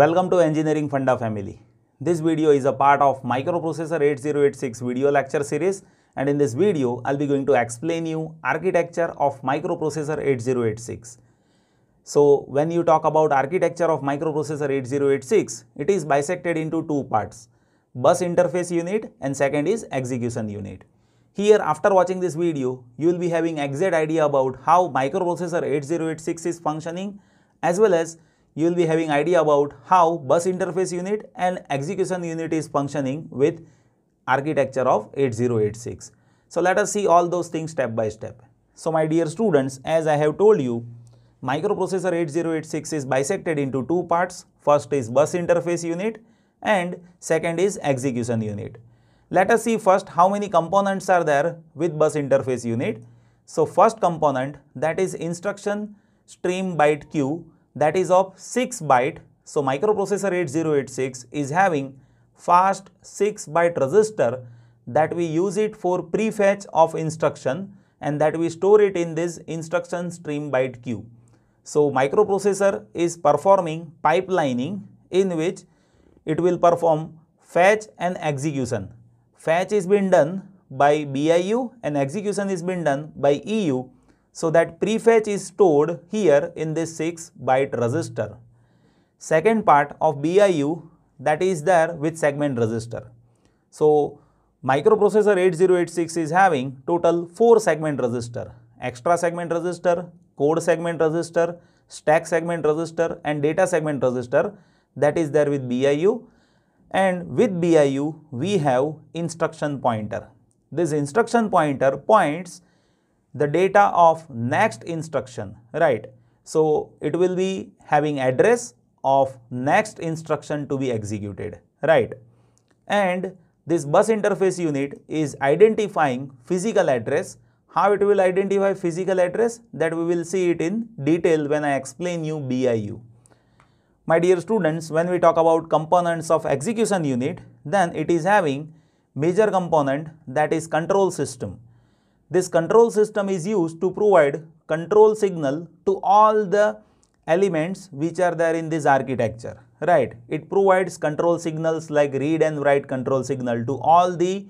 Welcome to Engineering Funda family. This video is a part of Microprocessor 8086 video lecture series and in this video I'll be going to explain you architecture of microprocessor 8086. So when you talk about architecture of microprocessor 8086, it is bisected into two parts, bus interface unit and second is execution unit. Here after watching this video, you will be having exact idea about how microprocessor 8086 is functioning as well as you will be having idea about how bus interface unit and execution unit is functioning with architecture of 8086. So let us see all those things step by step. So my dear students, as I have told you, microprocessor 8086 is bisected into two parts. First is bus interface unit and second is execution unit. Let us see first how many components are there with bus interface unit. So first component that is instruction stream byte queue that is of 6 byte. So microprocessor 8086 is having fast 6 byte register that we use it for prefetch of instruction and that we store it in this instruction stream byte queue. So microprocessor is performing pipelining in which it will perform fetch and execution. Fetch is been done by BIU and execution is been done by EU so that prefetch is stored here in this 6 byte register. Second part of BIU that is there with segment register. So microprocessor 8086 is having total 4 segment register, extra segment register, code segment register, stack segment register and data segment register that is there with BIU and with BIU we have instruction pointer. This instruction pointer points the data of next instruction, right? So, it will be having address of next instruction to be executed, right? And this bus interface unit is identifying physical address. How it will identify physical address that we will see it in detail when I explain you BIU. My dear students, when we talk about components of execution unit, then it is having major component that is control system this control system is used to provide control signal to all the elements which are there in this architecture, right? It provides control signals like read and write control signal to all the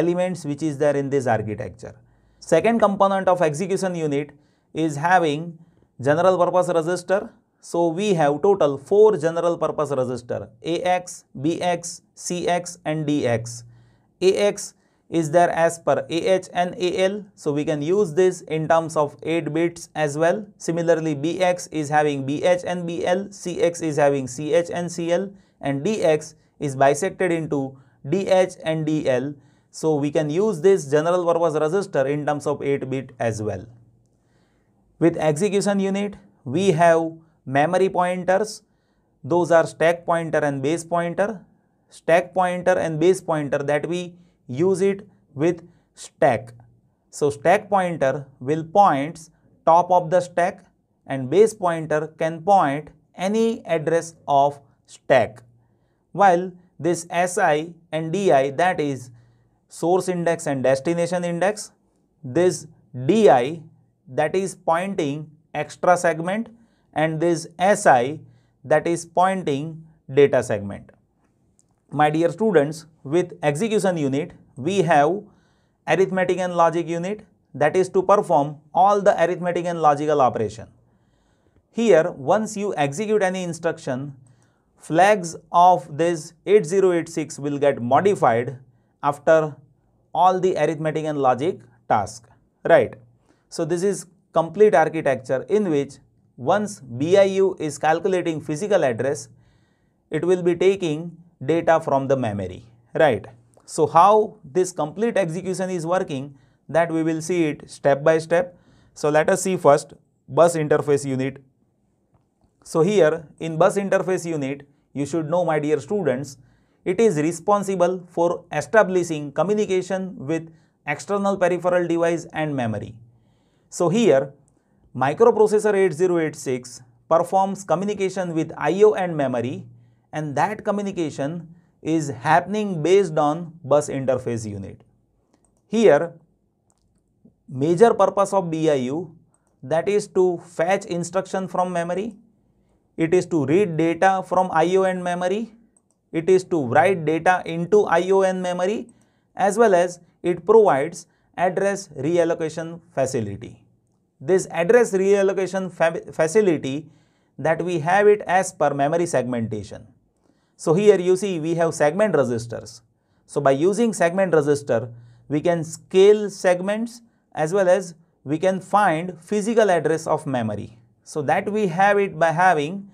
elements which is there in this architecture. Second component of execution unit is having general purpose register. So, we have total 4 general purpose register AX, BX, CX and DX. AX is there as per AH and AL. So we can use this in terms of 8 bits as well. Similarly, BX is having BH and BL, CX is having CH and CL and DX is bisected into DH and DL. So we can use this general purpose register in terms of 8 bit as well. With execution unit, we have memory pointers. Those are stack pointer and base pointer. Stack pointer and base pointer that we use it with stack. So stack pointer will points top of the stack and base pointer can point any address of stack. While this SI and DI that is source index and destination index, this DI that is pointing extra segment and this SI that is pointing data segment. My dear students, with execution unit, we have arithmetic and logic unit that is to perform all the arithmetic and logical operation. Here once you execute any instruction flags of this 8086 will get modified after all the arithmetic and logic task right. So this is complete architecture in which once BIU is calculating physical address it will be taking data from the memory right. So, how this complete execution is working that we will see it step by step. So, let us see first bus interface unit. So, here in bus interface unit you should know my dear students it is responsible for establishing communication with external peripheral device and memory. So, here microprocessor 8086 performs communication with IO and memory and that communication is happening based on bus interface unit. Here major purpose of BIU that is to fetch instruction from memory, it is to read data from IO and memory, it is to write data into IO and memory as well as it provides address reallocation facility. This address reallocation fa facility that we have it as per memory segmentation. So here you see we have segment resistors. So by using segment resistor, we can scale segments as well as we can find physical address of memory. So that we have it by having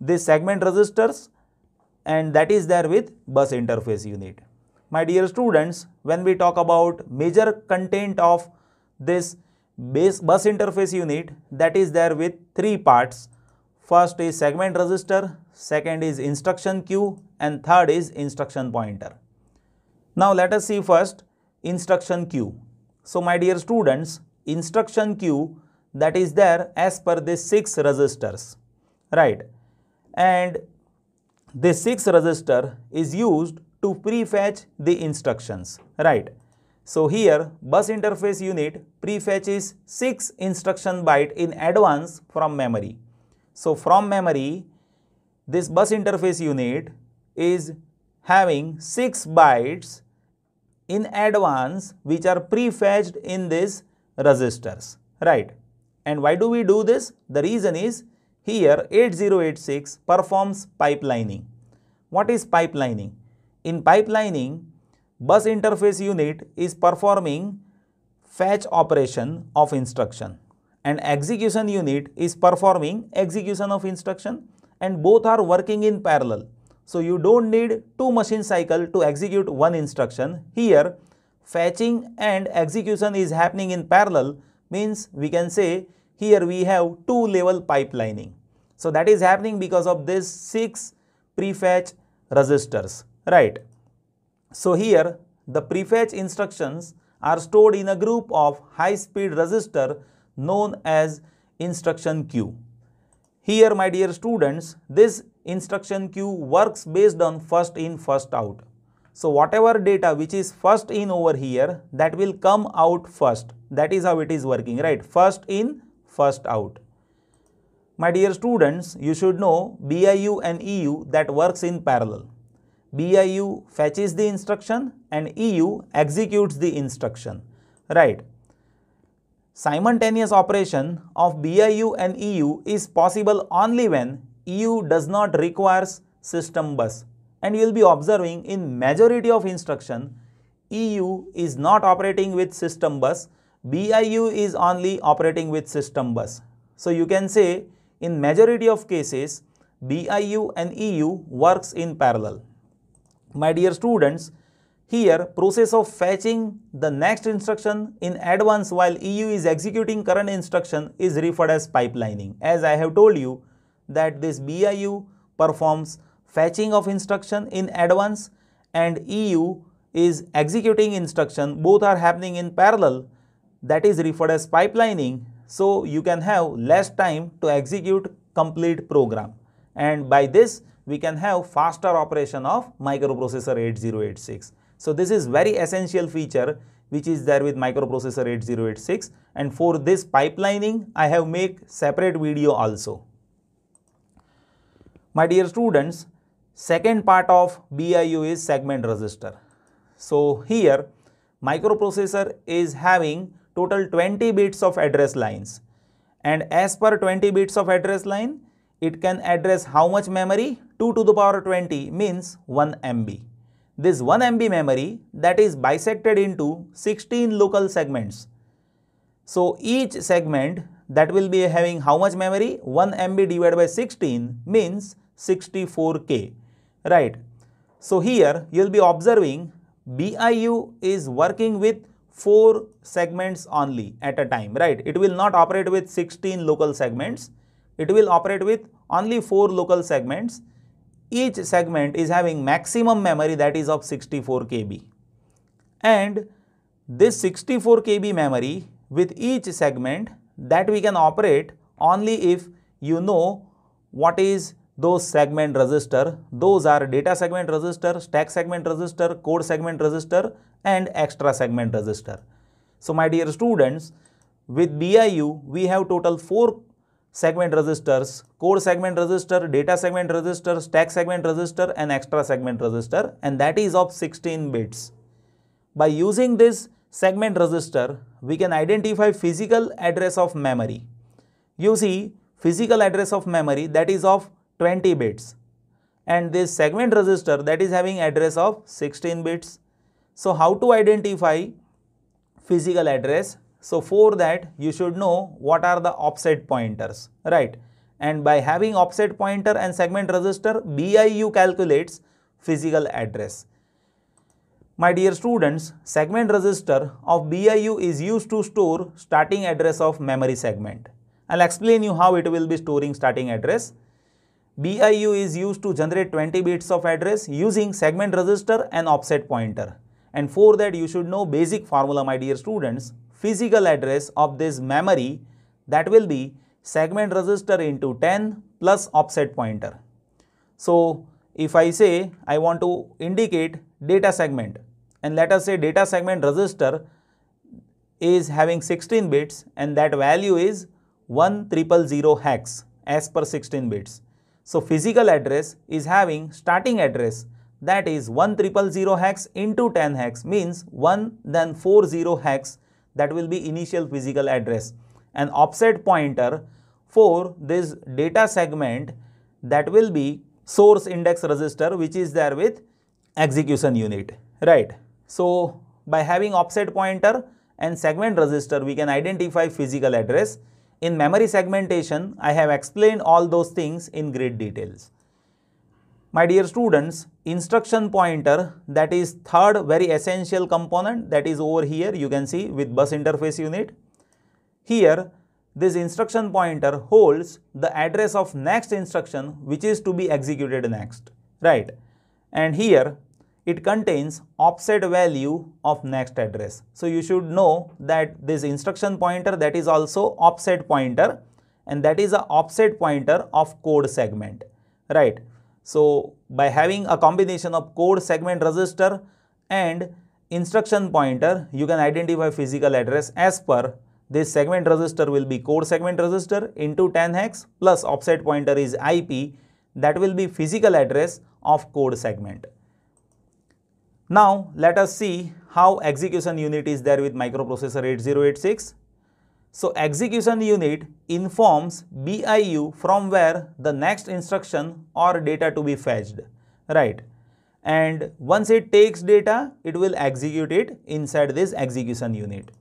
the segment resistors and that is there with bus interface unit. My dear students, when we talk about major content of this base bus interface unit that is there with three parts. First is segment resistor, second is instruction queue and third is instruction pointer. Now let us see first instruction queue. So my dear students, instruction queue that is there as per the six registers, right? And this six register is used to prefetch the instructions, right? So here bus interface unit prefetches six instruction byte in advance from memory. So from memory this bus interface unit is having 6 bytes in advance which are prefetched in these registers, right? And why do we do this? The reason is here 8086 performs pipelining. What is pipelining? In pipelining, bus interface unit is performing fetch operation of instruction and execution unit is performing execution of instruction and both are working in parallel. So you don't need two machine cycle to execute one instruction. Here fetching and execution is happening in parallel means we can say here we have two level pipelining. So that is happening because of this six prefetch registers, right? So here the prefetch instructions are stored in a group of high speed register known as instruction queue. Here my dear students, this instruction queue works based on first in first out. So whatever data which is first in over here that will come out first. That is how it is working, right? First in, first out. My dear students, you should know BIU and EU that works in parallel. BIU fetches the instruction and EU executes the instruction, right? Simultaneous operation of BIU and EU is possible only when EU does not requires system bus and you will be observing in majority of instruction EU is not operating with system bus BIU is only operating with system bus. So you can say in majority of cases BIU and EU works in parallel. My dear students here, process of fetching the next instruction in advance while EU is executing current instruction is referred as pipelining. As I have told you that this BIU performs fetching of instruction in advance and EU is executing instruction, both are happening in parallel, that is referred as pipelining. So, you can have less time to execute complete program and by this we can have faster operation of microprocessor 8086. So this is very essential feature which is there with microprocessor 8086 and for this pipelining I have make separate video also. My dear students, second part of BIU is segment register. So here microprocessor is having total 20 bits of address lines and as per 20 bits of address line it can address how much memory 2 to the power 20 means 1 MB this 1 MB memory that is bisected into 16 local segments. So each segment that will be having how much memory? 1 MB divided by 16 means 64K, right? So here you will be observing BIU is working with 4 segments only at a time, right? It will not operate with 16 local segments. It will operate with only 4 local segments each segment is having maximum memory that is of 64 KB. And this 64 KB memory with each segment that we can operate only if you know what is those segment register. Those are data segment register, stack segment register, code segment register and extra segment register. So my dear students, with BIU, we have total 4 segment registers, code segment register, data segment register, stack segment register and extra segment register and that is of 16 bits. By using this segment register, we can identify physical address of memory. You see physical address of memory that is of 20 bits and this segment register that is having address of 16 bits. So how to identify physical address so for that you should know what are the offset pointers, right? And by having offset pointer and segment register, BIU calculates physical address. My dear students, segment register of BIU is used to store starting address of memory segment. I'll explain you how it will be storing starting address. BIU is used to generate 20 bits of address using segment register and offset pointer. And for that you should know basic formula my dear students physical address of this memory that will be segment register into 10 plus offset pointer. So, if I say I want to indicate data segment and let us say data segment register is having 16 bits and that value is 1000 hex as per 16 bits. So, physical address is having starting address that is 1000 hex into 10 hex means 1 then 40 hex that will be initial physical address. An offset pointer for this data segment that will be source index register which is there with execution unit, right? So, by having offset pointer and segment register, we can identify physical address. In memory segmentation, I have explained all those things in great details. My dear students, instruction pointer that is third very essential component that is over here you can see with bus interface unit. Here this instruction pointer holds the address of next instruction which is to be executed next, right? And here it contains offset value of next address. So you should know that this instruction pointer that is also offset pointer and that is a offset pointer of code segment, right? So, by having a combination of code segment register and instruction pointer, you can identify physical address as per this segment register will be code segment register into 10 hex plus offset pointer is IP that will be physical address of code segment. Now, let us see how execution unit is there with microprocessor 8086. So execution unit informs BIU from where the next instruction or data to be fetched, right? And once it takes data, it will execute it inside this execution unit.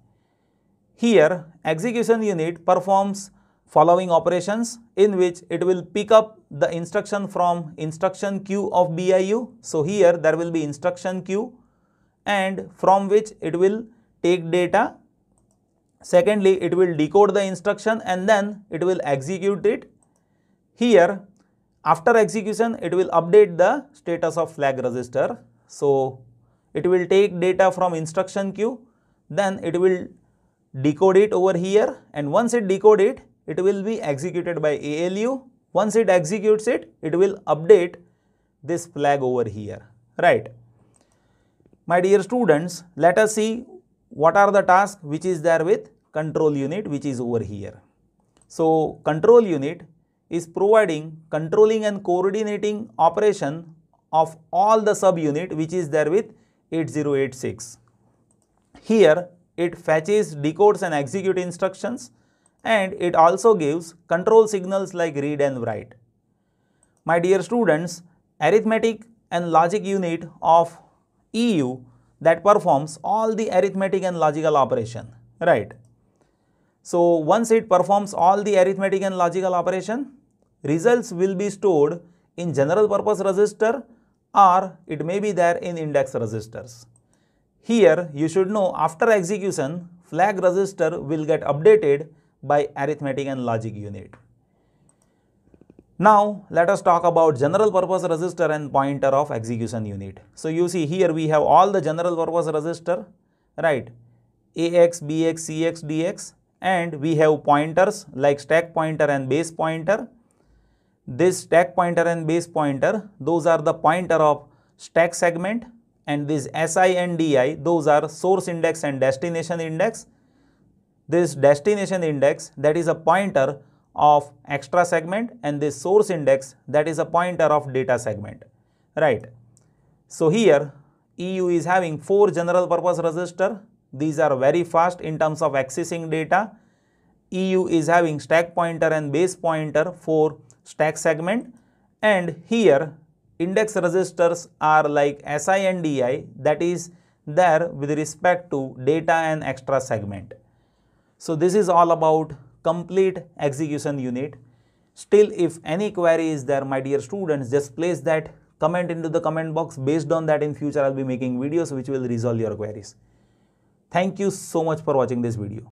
Here, execution unit performs following operations in which it will pick up the instruction from instruction queue of BIU. So here there will be instruction queue and from which it will take data Secondly, it will decode the instruction and then it will execute it. Here, after execution, it will update the status of flag register. So, it will take data from instruction queue, then it will decode it over here and once it decode it, it will be executed by ALU. Once it executes it, it will update this flag over here, right? My dear students, let us see what are the tasks which is there with control unit which is over here. So, control unit is providing controlling and coordinating operation of all the subunit which is there with 8086. Here it fetches, decodes and execute instructions and it also gives control signals like read and write. My dear students, arithmetic and logic unit of EU that performs all the arithmetic and logical operation, right? So, once it performs all the arithmetic and logical operation, results will be stored in general purpose register or it may be there in index registers. Here, you should know after execution, flag register will get updated by arithmetic and logic unit. Now let us talk about general purpose resistor and pointer of execution unit. So you see here we have all the general purpose resistor, right, AX, BX, CX, DX and we have pointers like stack pointer and base pointer. This stack pointer and base pointer, those are the pointer of stack segment and this SI and DI, those are source index and destination index. This destination index that is a pointer of extra segment and this source index that is a pointer of data segment, right? So here EU is having four general purpose register. These are very fast in terms of accessing data. EU is having stack pointer and base pointer for stack segment and here index registers are like SI and DI that is there with respect to data and extra segment. So this is all about complete execution unit. Still, if any query is there, my dear students, just place that comment into the comment box. Based on that, in future, I'll be making videos which will resolve your queries. Thank you so much for watching this video.